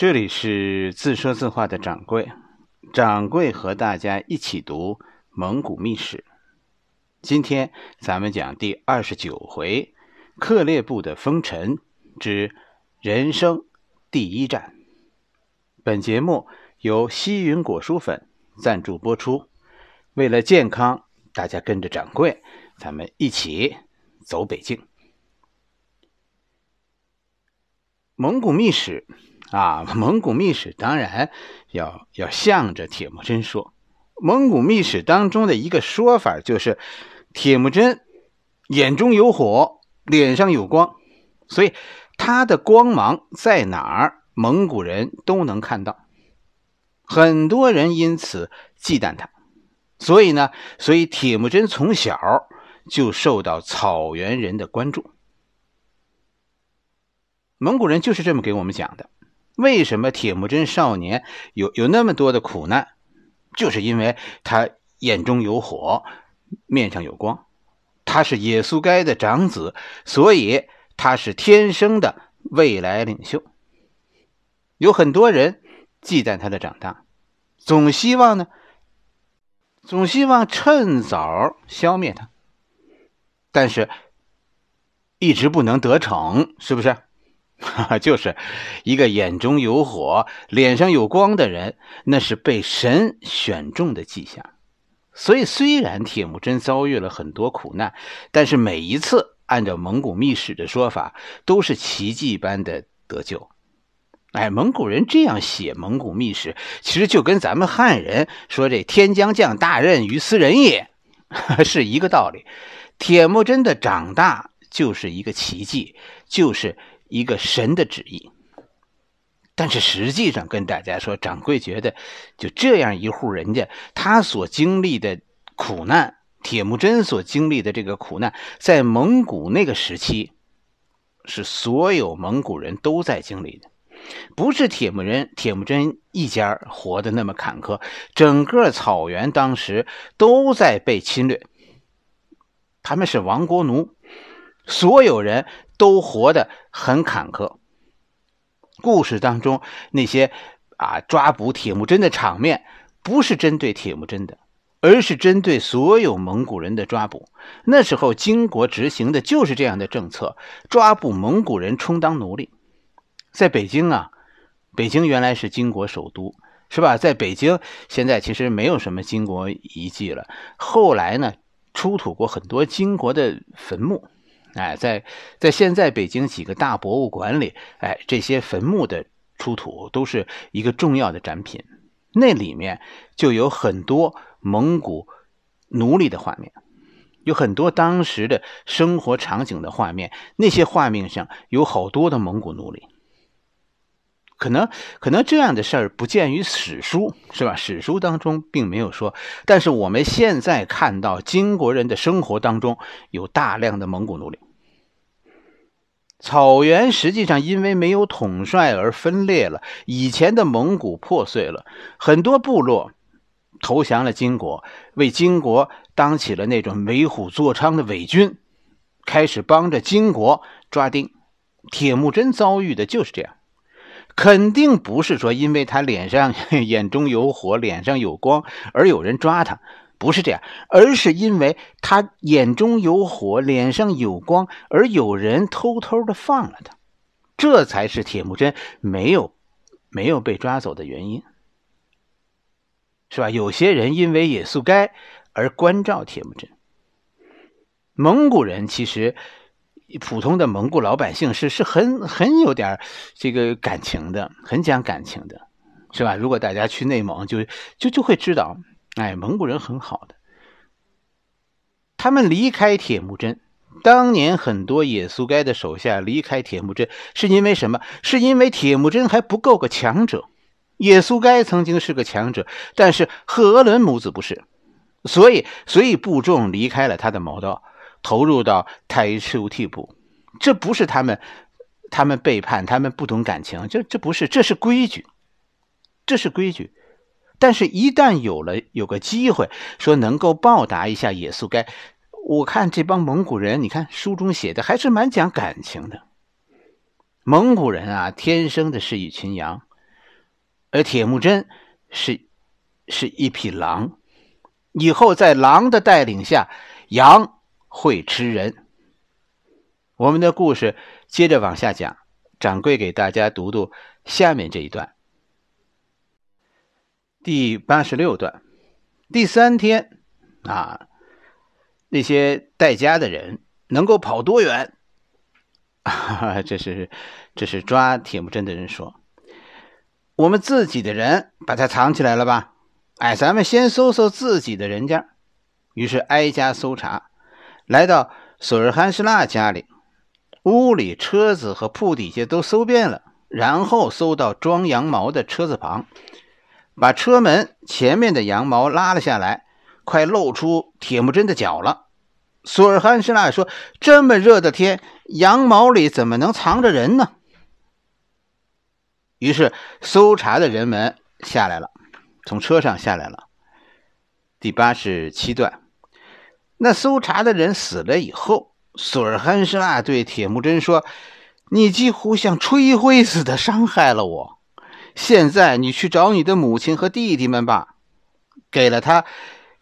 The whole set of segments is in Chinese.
这里是自说自话的掌柜，掌柜和大家一起读《蒙古秘史》。今天咱们讲第二十九回：克烈部的风尘之人生第一站。本节目由西云果蔬粉赞助播出。为了健康，大家跟着掌柜，咱们一起走北境。《蒙古秘史》。啊，蒙古秘史当然要要向着铁木真说。蒙古秘史当中的一个说法就是，铁木真眼中有火，脸上有光，所以他的光芒在哪儿，蒙古人都能看到。很多人因此忌惮他，所以呢，所以铁木真从小就受到草原人的关注。蒙古人就是这么给我们讲的。为什么铁木真少年有有那么多的苦难？就是因为他眼中有火，面上有光。他是耶稣该的长子，所以他是天生的未来领袖。有很多人忌惮他的长大，总希望呢，总希望趁早消灭他，但是一直不能得逞，是不是？就是，一个眼中有火、脸上有光的人，那是被神选中的迹象。所以，虽然铁木真遭遇了很多苦难，但是每一次按照蒙古秘史的说法，都是奇迹般的得救。哎，蒙古人这样写蒙古秘史，其实就跟咱们汉人说这“天将降大任于斯人也” 是一个道理。铁木真的长大就是一个奇迹，就是。一个神的旨意，但是实际上跟大家说，掌柜觉得就这样一户人家，他所经历的苦难，铁木真所经历的这个苦难，在蒙古那个时期，是所有蒙古人都在经历的，不是铁木人，铁木真一家活的那么坎坷，整个草原当时都在被侵略，他们是亡国奴，所有人。都活得很坎坷。故事当中那些啊抓捕铁木真的场面，不是针对铁木真的，而是针对所有蒙古人的抓捕。那时候金国执行的就是这样的政策，抓捕蒙古人充当奴隶。在北京啊，北京原来是金国首都，是吧？在北京，现在其实没有什么金国遗迹了。后来呢，出土过很多金国的坟墓。哎，在在现在北京几个大博物馆里，哎，这些坟墓的出土都是一个重要的展品。那里面就有很多蒙古奴隶的画面，有很多当时的生活场景的画面。那些画面上有好多的蒙古奴隶。可能可能这样的事儿不见于史书，是吧？史书当中并没有说，但是我们现在看到金国人的生活当中有大量的蒙古奴隶。草原实际上因为没有统帅而分裂了，以前的蒙古破碎了很多部落投降了金国，为金国当起了那种为虎作伥的伪军，开始帮着金国抓丁。铁木真遭遇的就是这样。肯定不是说因为他脸上 眼中有火，脸上有光而有人抓他，不是这样，而是因为他眼中有火，脸上有光而有人偷偷的放了他，这才是铁木真没有没有被抓走的原因，是吧？有些人因为也速该而关照铁木真，蒙古人其实。普通的蒙古老百姓是是很很有点这个感情的，很讲感情的，是吧？如果大家去内蒙，就就就会知道，哎，蒙古人很好的。他们离开铁木真，当年很多也苏该的手下离开铁木真，是因为什么？是因为铁木真还不够个强者。也苏该曾经是个强者，但是赫伦母子不是，所以所以部众离开了他的毛道。投入到太乙赤替补，这不是他们，他们背叛，他们不懂感情，这这不是，这是规矩，这是规矩。但是，一旦有了有个机会，说能够报答一下野素该，我看这帮蒙古人，你看书中写的还是蛮讲感情的。蒙古人啊，天生的是一群羊，而铁木真是是一匹狼。以后在狼的带领下，羊。会吃人。我们的故事接着往下讲，掌柜给大家读读下面这一段，第八十六段。第三天啊，那些带家的人能够跑多远？这是这是抓铁木真的人说，我们自己的人把他藏起来了吧？哎，咱们先搜搜自己的人家，于是挨家搜查。来到索尔汉施拉家里，屋里、车子和铺底下都搜遍了，然后搜到装羊毛的车子旁，把车门前面的羊毛拉了下来，快露出铁木真的脚了。索尔汉施拉说：“这么热的天，羊毛里怎么能藏着人呢？”于是搜查的人们下来了，从车上下来了。第八十七段。那搜查的人死了以后，索尔汗什拉对铁木真说：“你几乎像吹灰似的伤害了我。现在你去找你的母亲和弟弟们吧。”给了他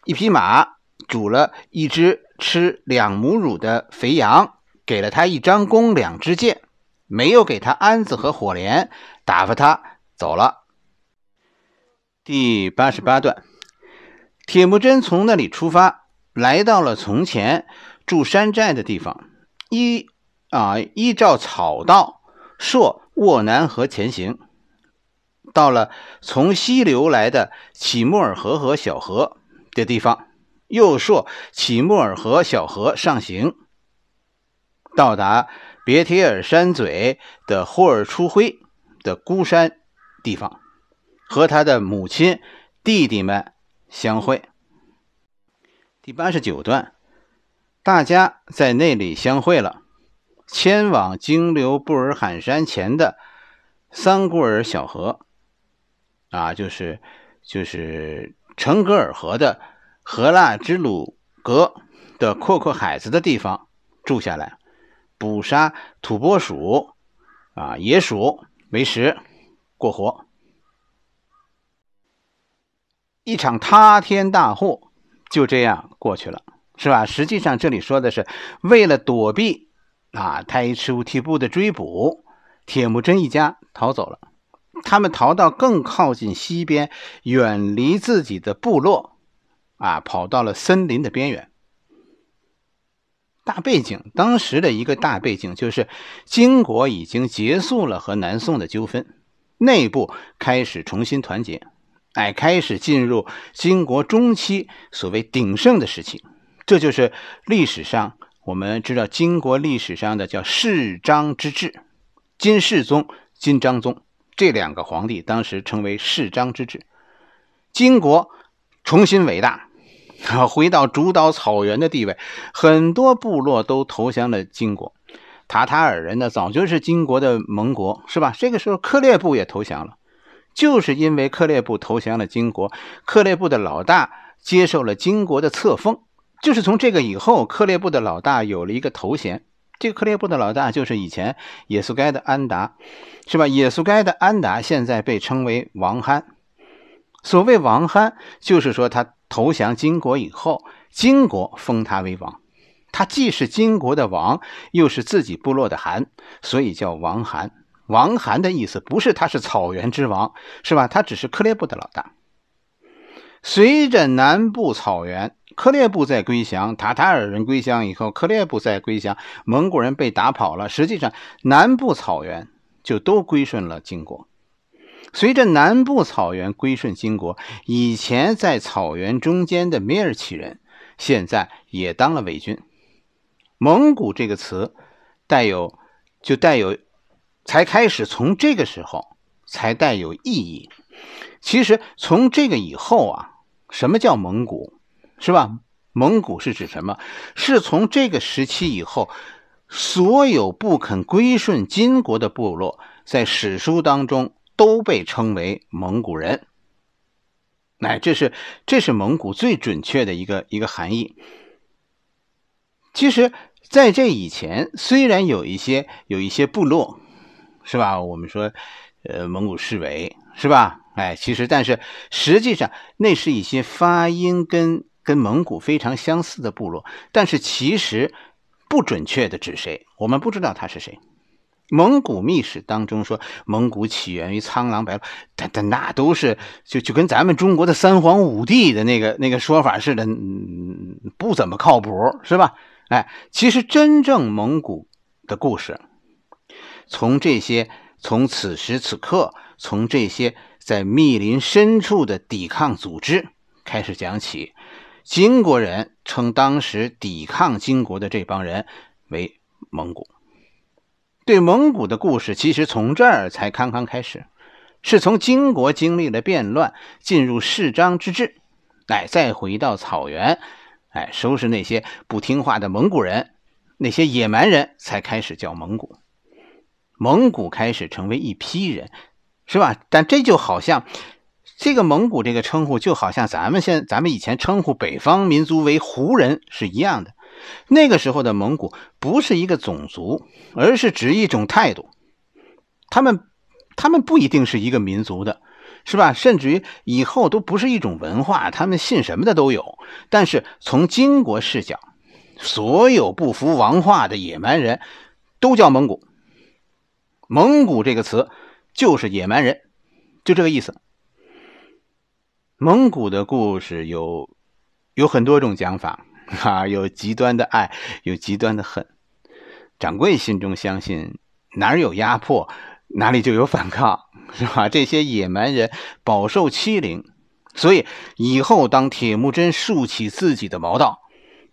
一匹马，煮了一只吃两母乳的肥羊，给了他一张弓、两支箭，没有给他鞍子和火镰，打发他走了。第八十八段，铁木真从那里出发。来到了从前住山寨的地方，依啊依照草道朔卧南河前行，到了从溪流来的起木尔河和小河的地方，又朔起木尔河小河上行，到达别提尔山嘴的霍尔出灰的孤山地方，和他的母亲、弟弟们相会。第八十九段，大家在那里相会了，迁往金流布尔罕山前的桑古尔小河，啊，就是就是成格尔河的河腊之鲁格的阔阔海子的地方住下来，捕杀土拨鼠，啊，野鼠为食，过活。一场塌天大祸。就这样过去了，是吧？实际上，这里说的是为了躲避啊太一赤乌部的追捕，铁木真一家逃走了。他们逃到更靠近西边，远离自己的部落，啊，跑到了森林的边缘。大背景，当时的一个大背景就是金国已经结束了和南宋的纠纷，内部开始重新团结。乃开始进入金国中期所谓鼎盛的时期，这就是历史上我们知道金国历史上的叫“世章之治”，金世宗、金章宗这两个皇帝当时称为“世章之治”，金国重新伟大，回到主导草原的地位，很多部落都投降了金国，塔塔尔人呢早就是金国的盟国，是吧？这个时候克烈部也投降了。就是因为克烈布投降了金国，克烈布的老大接受了金国的册封，就是从这个以后，克烈布的老大有了一个头衔。这个克烈布的老大就是以前耶稣该的安达，是吧？耶稣该的安达现在被称为王憨。所谓王憨，就是说他投降金国以后，金国封他为王。他既是金国的王，又是自己部落的韩，所以叫王罕。王汗的意思不是他是草原之王，是吧？他只是克烈部的老大。随着南部草原克烈部在归降，塔塔尔人归降以后，克烈部在归降，蒙古人被打跑了。实际上，南部草原就都归顺了金国。随着南部草原归顺金国，以前在草原中间的米尔其人，现在也当了伪军。蒙古这个词带有就带有。才开始从这个时候才带有意义。其实从这个以后啊，什么叫蒙古，是吧？蒙古是指什么？是从这个时期以后，所有不肯归顺金国的部落，在史书当中都被称为蒙古人，乃这是这是蒙古最准确的一个一个含义。其实在这以前，虽然有一些有一些部落。是吧？我们说，呃，蒙古侍卫是吧？哎，其实，但是实际上那是一些发音跟跟蒙古非常相似的部落，但是其实不准确的指谁，我们不知道他是谁。蒙古秘史当中说蒙古起源于苍狼白鹿，但但那都是就就跟咱们中国的三皇五帝的那个那个说法似的，嗯，不怎么靠谱，是吧？哎，其实真正蒙古的故事。从这些，从此时此刻，从这些在密林深处的抵抗组织开始讲起。金国人称当时抵抗金国的这帮人为蒙古。对蒙古的故事，其实从这儿才刚刚开始，是从金国经历了变乱，进入世章之治，哎，再回到草原，哎，收拾那些不听话的蒙古人，那些野蛮人才开始叫蒙古。蒙古开始成为一批人，是吧？但这就好像这个“蒙古”这个称呼，就好像咱们现咱们以前称呼北方民族为“胡人”是一样的。那个时候的蒙古不是一个种族，而是指一种态度。他们他们不一定是一个民族的，是吧？甚至于以后都不是一种文化，他们信什么的都有。但是从金国视角，所有不服王化的野蛮人都叫蒙古。蒙古这个词，就是野蛮人，就这个意思。蒙古的故事有有很多种讲法 啊，有极端的爱，有极端的恨。掌柜心中相信，哪儿有压迫，哪里就有反抗，是吧？这些野蛮人饱受欺凌，所以以后当铁木真竖起自己的毛道，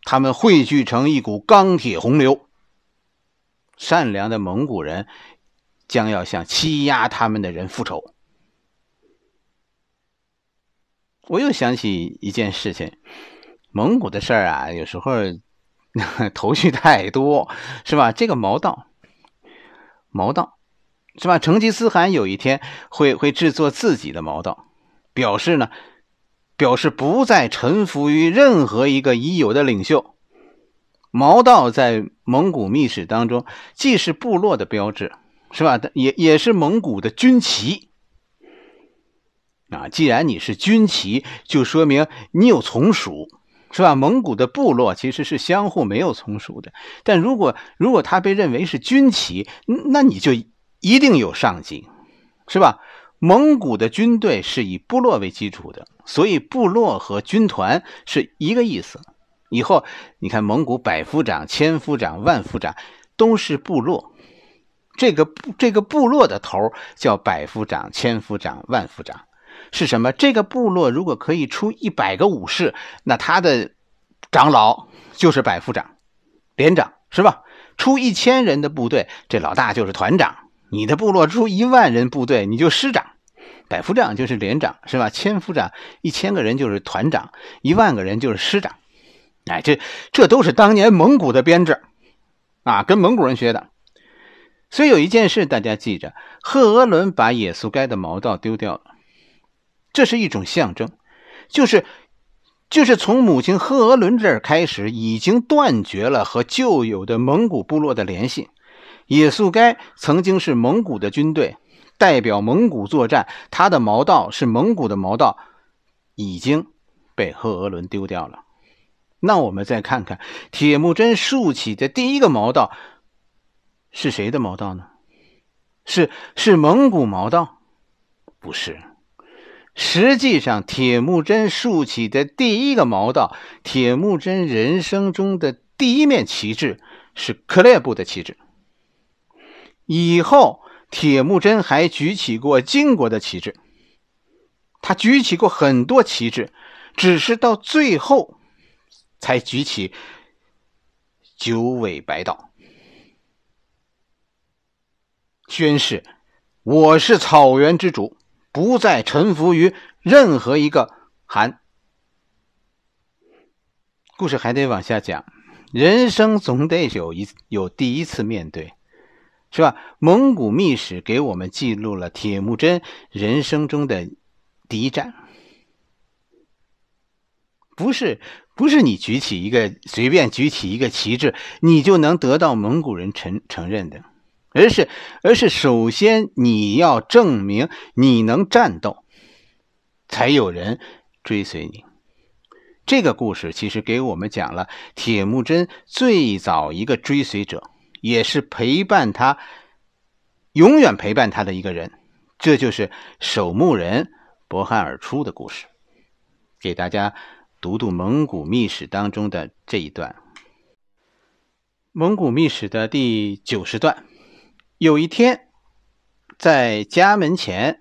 他们汇聚成一股钢铁洪流。善良的蒙古人。将要向欺压他们的人复仇。我又想起一件事情：蒙古的事儿啊，有时候 头绪太多，是吧？这个毛道，毛道，是吧？成吉思汗有一天会会制作自己的毛道，表示呢，表示不再臣服于任何一个已有的领袖。毛道在蒙古秘史当中既是部落的标志。是吧？也也是蒙古的军旗啊！既然你是军旗，就说明你有从属，是吧？蒙古的部落其实是相互没有从属的，但如果如果他被认为是军旗，那你就一定有上级，是吧？蒙古的军队是以部落为基础的，所以部落和军团是一个意思。以后你看，蒙古百夫长、千夫长、万夫长都是部落。这个部这个部落的头叫百夫长、千夫长、万夫长，是什么？这个部落如果可以出一百个武士，那他的长老就是百夫长，连长是吧？出一千人的部队，这老大就是团长。你的部落出一万人部队，你就师长。百夫长就是连长是吧？千夫长一千个人就是团长，一万个人就是师长。哎，这这都是当年蒙古的编制啊，跟蒙古人学的。所以有一件事，大家记着，贺额伦把耶稣该的毛道丢掉了，这是一种象征，就是就是从母亲贺额伦这儿开始，已经断绝了和旧有的蒙古部落的联系。野速该曾经是蒙古的军队，代表蒙古作战，他的毛道是蒙古的毛道，已经被贺额伦丢掉了。那我们再看看铁木真竖起的第一个毛道。是谁的毛道呢？是是蒙古毛道，不是。实际上，铁木真竖起的第一个毛道，铁木真人生中的第一面旗帜，是克烈部的旗帜。以后，铁木真还举起过金国的旗帜，他举起过很多旗帜，只是到最后才举起九尾白道。宣誓，我是草原之主，不再臣服于任何一个韩。”故事还得往下讲，人生总得有一有第一次面对，是吧？蒙古秘史给我们记录了铁木真人生中的第一战，不是不是你举起一个随便举起一个旗帜，你就能得到蒙古人承承认的。而是，而是首先你要证明你能战斗，才有人追随你。这个故事其实给我们讲了铁木真最早一个追随者，也是陪伴他、永远陪伴他的一个人，这就是守墓人博汉而出的故事。给大家读读《蒙古秘史》当中的这一段，《蒙古秘史》的第九十段。有一天，在家门前，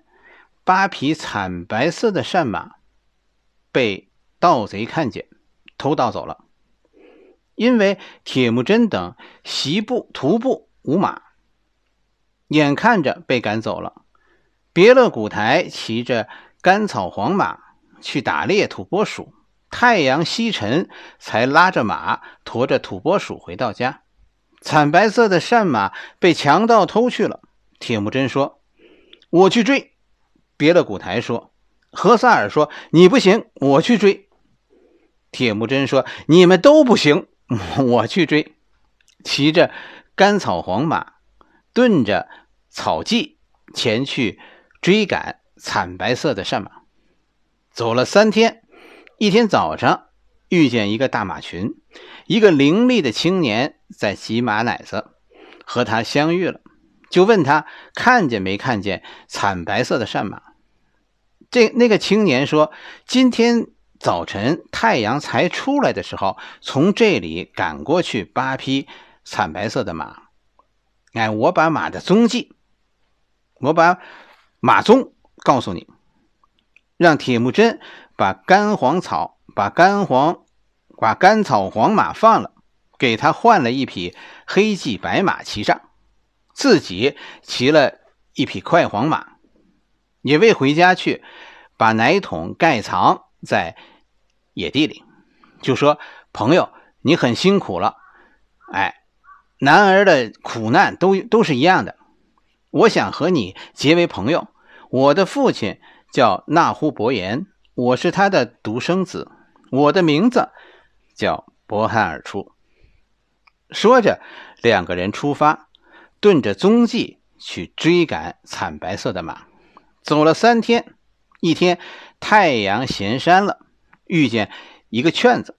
八匹惨白色的善马被盗贼看见，偷盗走了。因为铁木真等袭步徒步无马，眼看着被赶走了。别勒古台骑着甘草黄马去打猎土拨鼠，太阳西沉才拉着马驮着土拨鼠回到家。惨白色的善马被强盗偷去了。铁木真说：“我去追。”别勒古台说：“何萨尔说你不行，我去追。”铁木真说：“你们都不行，我去追。”骑着甘草黄马，顿着草剂前去追赶惨白色的善马。走了三天，一天早上。遇见一个大马群，一个伶俐的青年在挤马奶子，和他相遇了，就问他看见没看见惨白色的善马？这那个青年说：“今天早晨太阳才出来的时候，从这里赶过去八匹惨白色的马。哎，我把马的踪迹，我把马踪告诉你，让铁木真把干黄草。”把干黄，把甘草黄马放了，给他换了一匹黑骑白马骑上，自己骑了一匹快黄马，也未回家去，把奶桶盖藏在野地里，就说：“朋友，你很辛苦了，哎，男儿的苦难都都是一样的，我想和你结为朋友。我的父亲叫那呼伯言。”我是他的独生子。”我的名字叫博汗尔出。说着，两个人出发，遁着踪迹去追赶惨白色的马。走了三天，一天太阳嫌山了，遇见一个圈子，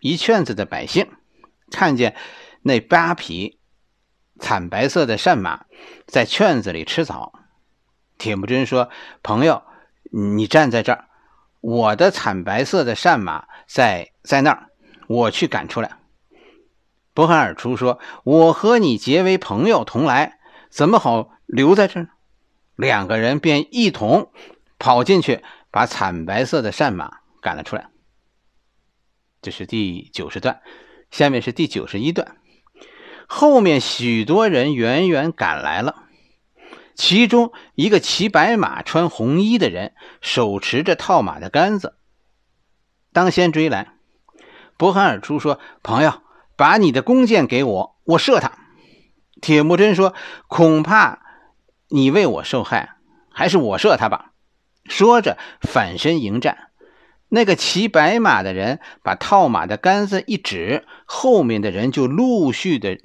一圈子的百姓，看见那八匹惨白色的善马在圈子里吃草。铁木真说：“朋友，你站在这儿。”我的惨白色的善马在在那儿，我去赶出来。伯罕尔出说：“我和你结为朋友，同来，怎么好留在这两个人便一同跑进去，把惨白色的善马赶了出来。这是第九十段，下面是第九十一段。后面许多人远远赶来了。其中一个骑白马、穿红衣的人，手持着套马的杆子，当先追来，博汗尔出说：“朋友，把你的弓箭给我，我射他。”铁木真说：“恐怕你为我受害，还是我射他吧。”说着反身迎战。那个骑白马的人把套马的杆子一指，后面的人就陆续的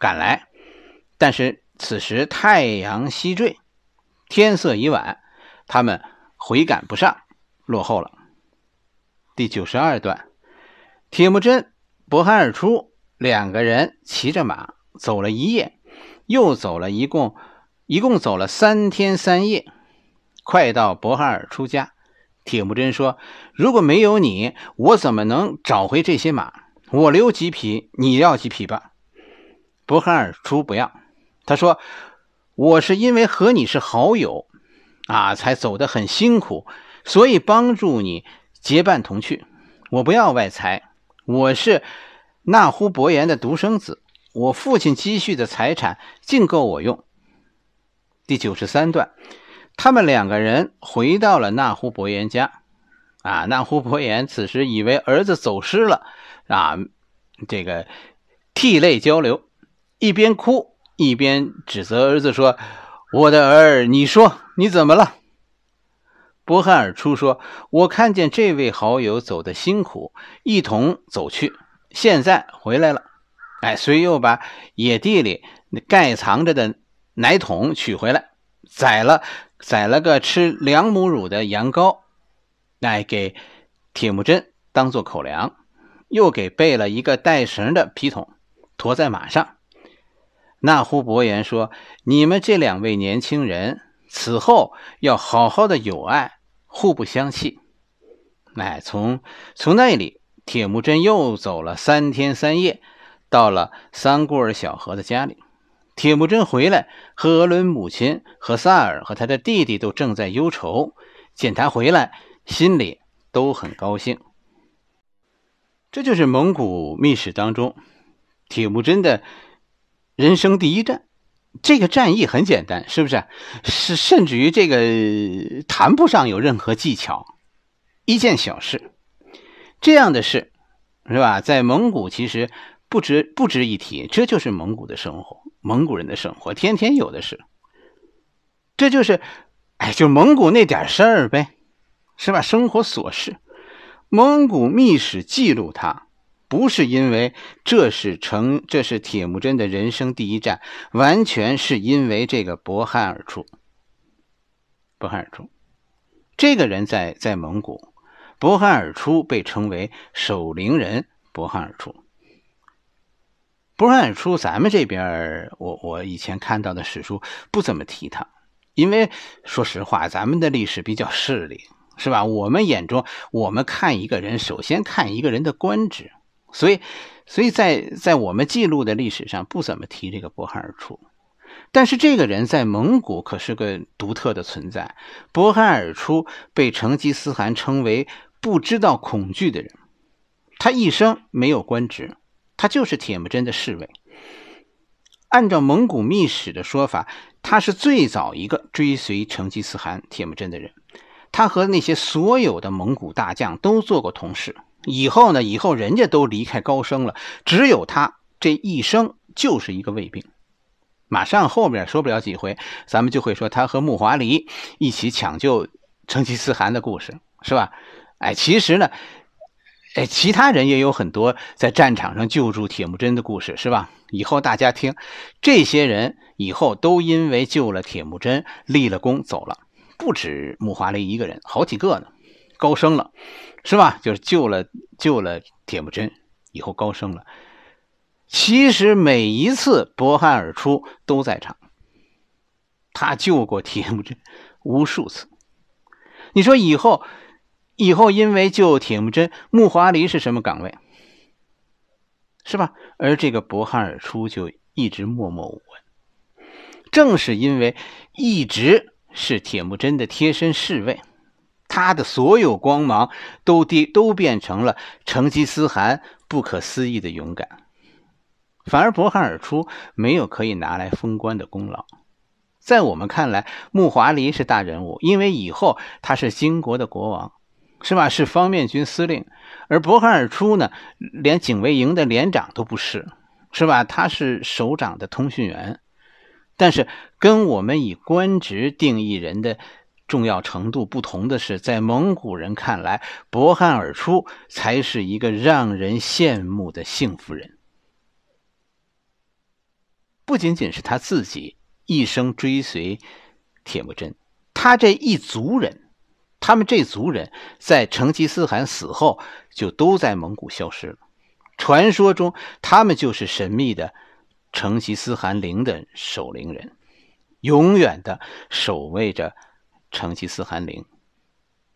赶来，但是。此时太阳西坠，天色已晚，他们回赶不上，落后了。第九十二段，铁木真伯哈尔出两个人骑着马走了一夜，又走了一共一共走了三天三夜，快到伯哈尔出家。铁木真说：“如果没有你，我怎么能找回这些马？我留几匹，你要几匹吧。”伯哈尔出不要。他说：“我是因为和你是好友，啊，才走得很辛苦，所以帮助你结伴同去。我不要外财，我是纳呼伯言的独生子，我父亲积蓄的财产尽够我用。”第九十三段，他们两个人回到了纳呼伯言家，啊，纳呼伯言此时以为儿子走失了，啊，这个涕泪交流，一边哭。一边指责儿子说：“我的儿，你说你怎么了？”伯汉尔出说：“我看见这位好友走的辛苦，一同走去，现在回来了。哎，遂又把野地里盖藏着的奶桶取回来，宰了宰了个吃凉母乳的羊羔，来给铁木真当做口粮，又给备了一个带绳的皮桶，驮在马上。”那呼伯言说：“你们这两位年轻人此后要好好的友爱，互不相弃。”哎，从从那里，铁木真又走了三天三夜，到了三固尔小河的家里。铁木真回来，和伦母亲和萨尔和他的弟弟都正在忧愁，见他回来，心里都很高兴。这就是蒙古秘史当中，铁木真的。人生第一战，这个战役很简单，是不是？是，甚至于这个谈不上有任何技巧，一件小事，这样的事，是吧？在蒙古其实不值不值一提，这就是蒙古的生活，蒙古人的生活，天天有的是，这就是，哎，就蒙古那点事儿呗，是吧？生活琐事，蒙古秘史记录它。不是因为这是成，这是铁木真的人生第一站，完全是因为这个博汗尔出。博汗尔出，这个人在在蒙古，博汗尔出被称为守陵人。博汗尔出，博汗尔出，咱们这边我我以前看到的史书不怎么提他，因为说实话，咱们的历史比较势利，是吧？我们眼中，我们看一个人，首先看一个人的官职。所以，所以在在我们记录的历史上，不怎么提这个博海而出。但是，这个人在蒙古可是个独特的存在。博海而出被成吉思汗称为“不知道恐惧的人”。他一生没有官职，他就是铁木真的侍卫。按照蒙古秘史的说法，他是最早一个追随成吉思汗、铁木真的人。他和那些所有的蒙古大将都做过同事。以后呢？以后人家都离开高升了，只有他这一生就是一个胃病。马上后面说不了几回，咱们就会说他和木华黎一起抢救成吉思汗的故事，是吧？哎，其实呢，哎，其他人也有很多在战场上救助铁木真的故事，是吧？以后大家听，这些人以后都因为救了铁木真立了功走了，不止木华黎一个人，好几个呢。高升了，是吧？就是救了救了铁木真，以后高升了。其实每一次博汗尔出都在场，他救过铁木真无数次。你说以后，以后因为救铁木真，木华黎是什么岗位？是吧？而这个博汗尔出就一直默默无闻。正是因为一直是铁木真的贴身侍卫。他的所有光芒都变都变成了成吉思汗不可思议的勇敢，反而勃汗而出没有可以拿来封官的功劳。在我们看来，木华黎是大人物，因为以后他是金国的国王，是吧？是方面军司令，而勃汗而出呢，连警卫营的连长都不是，是吧？他是首长的通讯员。但是跟我们以官职定义人的。重要程度不同的是，在蒙古人看来，博汗尔出才是一个让人羡慕的幸福人。不仅仅是他自己一生追随铁木真，他这一族人，他们这族人，在成吉思汗死后就都在蒙古消失了。传说中，他们就是神秘的成吉思汗陵的守陵人，永远的守卫着。成吉思汗陵，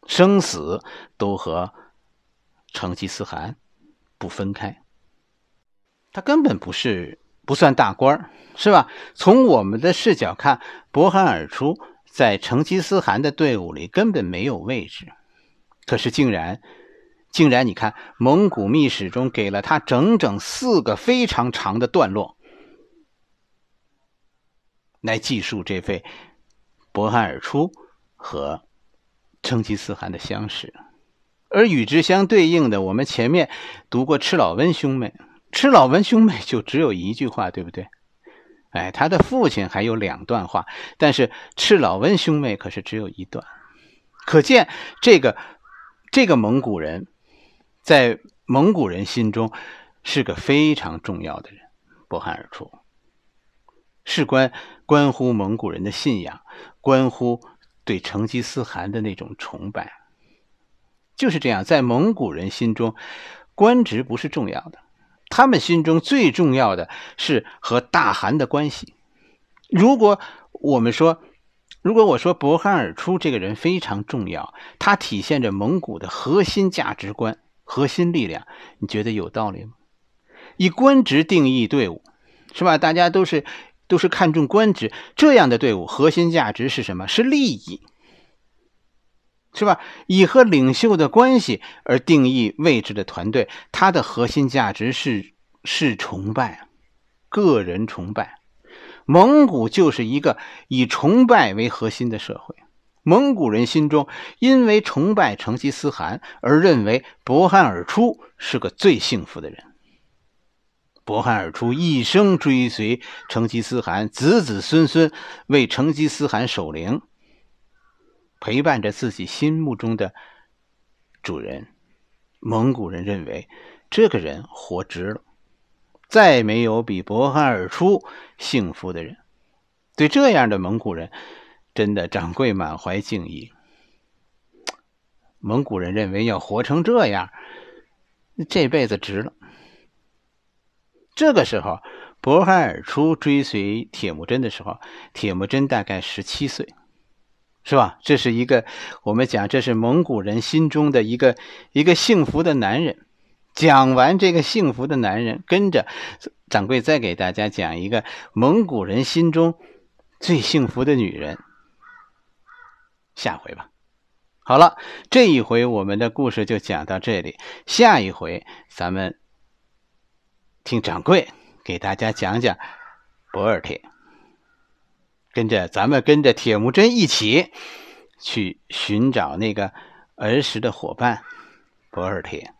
生死都和成吉思汗不分开。他根本不是不算大官是吧？从我们的视角看，博汗尔出，在成吉思汗的队伍里根本没有位置。可是竟然，竟然，你看《蒙古秘史》中给了他整整四个非常长的段落，来记述这位博汗尔出。和成吉思汗的相识，而与之相对应的，我们前面读过赤老温兄妹。赤老温兄妹就只有一句话，对不对？哎，他的父亲还有两段话，但是赤老温兄妹可是只有一段。可见这个这个蒙古人，在蒙古人心中是个非常重要的人，不寒而出，事关关乎蒙古人的信仰，关乎。对成吉思汗的那种崇拜，就是这样，在蒙古人心中，官职不是重要的，他们心中最重要的是和大汗的关系。如果我们说，如果我说博汗尔出这个人非常重要，他体现着蒙古的核心价值观、核心力量，你觉得有道理吗？以官职定义队伍，是吧？大家都是。都是看重官职这样的队伍，核心价值是什么？是利益，是吧？以和领袖的关系而定义位置的团队，它的核心价值是是崇拜，个人崇拜。蒙古就是一个以崇拜为核心的社会。蒙古人心中，因为崇拜成吉思汗，而认为博汗尔出是个最幸福的人。博汗而出一生追随成吉思汗，子子孙孙为成吉思汗守灵，陪伴着自己心目中的主人。蒙古人认为，这个人活值了，再没有比博汗而出幸福的人。对这样的蒙古人，真的掌柜满怀敬意。蒙古人认为，要活成这样，这辈子值了。这个时候，博海尔出追随铁木真的时候，铁木真大概十七岁，是吧？这是一个我们讲，这是蒙古人心中的一个一个幸福的男人。讲完这个幸福的男人，跟着掌柜再给大家讲一个蒙古人心中最幸福的女人。下回吧。好了，这一回我们的故事就讲到这里，下一回咱们。听掌柜给大家讲讲博尔铁，跟着咱们跟着铁木真一起去寻找那个儿时的伙伴博尔铁。